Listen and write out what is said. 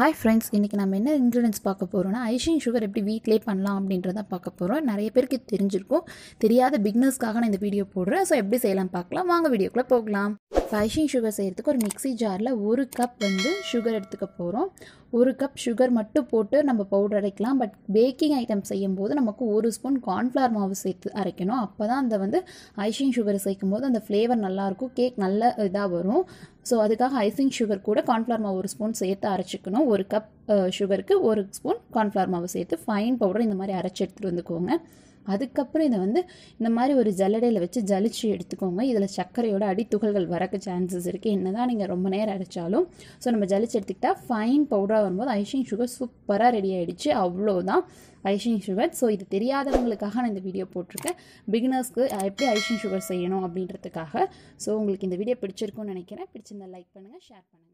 hi friends இன்றைக்கி நம்ம என்ன இன்க்ரீடியன்ஸ் பார்க்க போகிறோம்னா ஐஷிங் சுகர் எப்படி வீட்லேயே பண்ணலாம் அப்படின்றத பார்க்க போகிறோம் நிறைய பேருக்கு தெரிஞ்சிருக்கும் தெரியாத பிக்னர்ஸ்க்காக நான் இந்த வீடியோ போடுறேன் ஸோ எப்படி செய்யலாம் பார்க்கலாம் வாங்க வீடியோக்குள்ளே போகலாம் ஸ்பைசிங் சுகர் செய்கிறதுக்கு ஒரு மிக்சி ஜாரில் ஒரு கப் வந்து சுகர் எடுத்துக்க போகிறோம் ஒரு கப் சுகர் மட்டும் போட்டு நம்ம பவுடர் அரைக்கலாம் பட் பேக்கிங் ஐட்டம் செய்யும் போது நமக்கு ஒரு ஸ்பூன் கார்ன்ஃப்ளவர் மாவு சேர்த்து அரைக்கணும் அப்போ தான் அந்த வந்து ஐசிங் சுகர் சேர்க்கும் போது அந்த ஃப்ளேவர் நல்லாயிருக்கும் கேக் நல்ல இதாக வரும் ஸோ அதுக்காக ஐசிங் சுகர் கூட கார்ன்ஃப்ளவர் மாவு ஒரு ஸ்பூன் சேர்த்து அரைச்சிக்கணும் ஒரு கப் சுகருக்கு ஒரு ஸ்பூன் கார்ன்ஃப்ளவர் மாவு சேர்த்து ஃபைன் பவுடர் இந்த மாதிரி அரைச்சி எடுத்துகிட்டு வந்துக்கோங்க அதுக்கப்புறம் இதை வந்து இந்த மாதிரி ஒரு ஜல்லடையில் வச்சு ஜலிச்சு எடுத்துக்கோங்க இதில் சர்க்கரையோட அடித்துகள்கள் வரக்கு சான்சஸ் இருக்குது என்ன தான் நீங்கள் ரொம்ப நேரம் அரைச்சாலும் ஸோ நம்ம ஜலிச்சு எடுத்துக்கிட்டால் ஃபைன் பவுடராக வரும்போது ஐஷிங் சுகர் சூப்பராக ரெடி ஆகிடுச்சு அவ்வளோதான் ஐஷிங் சுகர் ஸோ இது தெரியாதவங்களுக்காக நான் இந்த வீடியோ போட்டிருக்கேன் பிகினர்ஸ்க்கு எப்படி ஐஷிங் சுகர் செய்யணும் அப்படின்றதுக்காக ஸோ உங்களுக்கு இந்த வீடியோ பிடிச்சிருக்கும்னு நினைக்கிறேன் பிடிச்சிருந்தா லைக் பண்ணுங்கள் ஷேர் பண்ணுங்கள்